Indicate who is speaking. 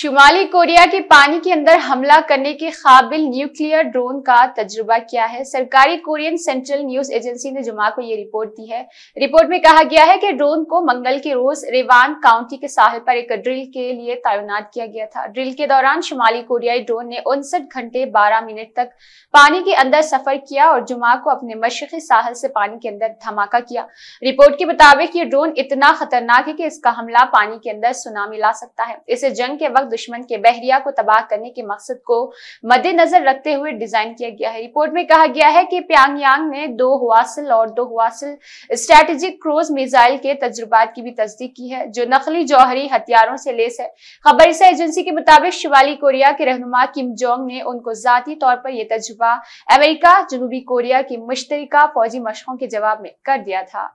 Speaker 1: शुमाली Korea के पानी के अंदर हमला करने के काबिल न्यूक्लियर ड्रोन का तजुर्बा किया है सरकारी कोरियन सेंट्रल न्यूज एजेंसी ने जुमा को यह रिपोर्ट दी है रिपोर्ट में कहा गया है कि ड्रोन को मंगल के रोज रेवान काउंटी के साहल पर एक ड्रिल के लिए तैनात किया गया था ड्रिल के दौरान शुमाली कोरियाई ड्रोन ने उनसठ घंटे बारह मिनट तक पानी के अंदर सफर किया और जुमा को अपने मशरकी साहल से पानी के अंदर धमाका किया रिपोर्ट के मुताबिक ये ड्रोन इतना खतरनाक है कि इसका हमला पानी के अंदर सुनामी ला सकता है इसे जंग के वक्त दुश्मन के बहरिया को तबाह करने के मकसद को मद्देनजर रखते हुए डिजाइन किया गया है रिपोर्ट में कहा गया है कि प्यांगयांग ने दो हुआसिल और दो हुआसिल स्ट्रेटेजिक क्रूज मिसाइल के तजुर्बात की भी तस्दीक की है जो नकली जौहरी हथियारों से लेस है खबर इस एजेंसी के मुताबिक शिवाली कोरिया के रहनुमा किम जोंग ने उनको जाती तौर पर यह तजुर्बा अमेरिका जनूबी कोरिया की मुश्तरका फौजी मशकों के जवाब में कर दिया था